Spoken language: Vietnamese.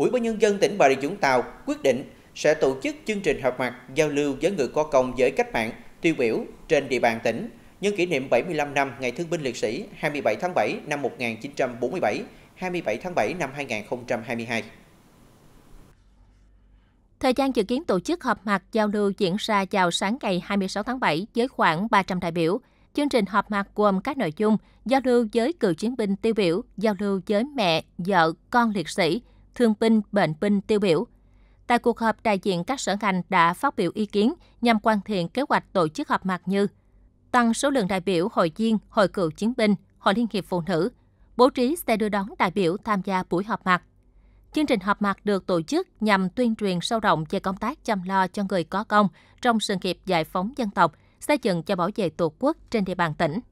Ủy ban Nhân dân tỉnh Bà Rịa Vũng Tàu quyết định sẽ tổ chức chương trình họp mặt giao lưu với người có công với cách mạng tiêu biểu trên địa bàn tỉnh nhân kỷ niệm 75 năm Ngày Thương binh Liệt sĩ 27 tháng 7 năm 1947, 27 tháng 7 năm 2022. Thời gian dự kiến tổ chức họp mặt giao lưu diễn ra vào sáng ngày 26 tháng 7 với khoảng 300 đại biểu. Chương trình họp mặt gồm các nội dung giao lưu với cựu chiến binh tiêu biểu, giao lưu với mẹ, vợ, con liệt sĩ, thương binh, bệnh binh tiêu biểu. Tại cuộc họp, đại diện các sở ngành đã phát biểu ý kiến nhằm hoàn thiện kế hoạch tổ chức họp mặt như tăng số lượng đại biểu hội viên, hội cựu chiến binh, hội liên hiệp phụ nữ, bố trí xe đưa đón đại biểu tham gia buổi họp mặt. Chương trình họp mặt được tổ chức nhằm tuyên truyền sâu rộng về công tác chăm lo cho người có công trong sự nghiệp giải phóng dân tộc, xây dựng cho bảo vệ Tổ quốc trên địa bàn tỉnh.